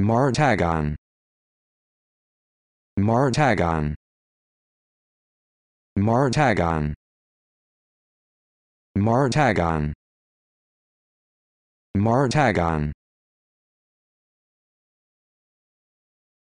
Martagon Martagon Martagon Martagon Martagon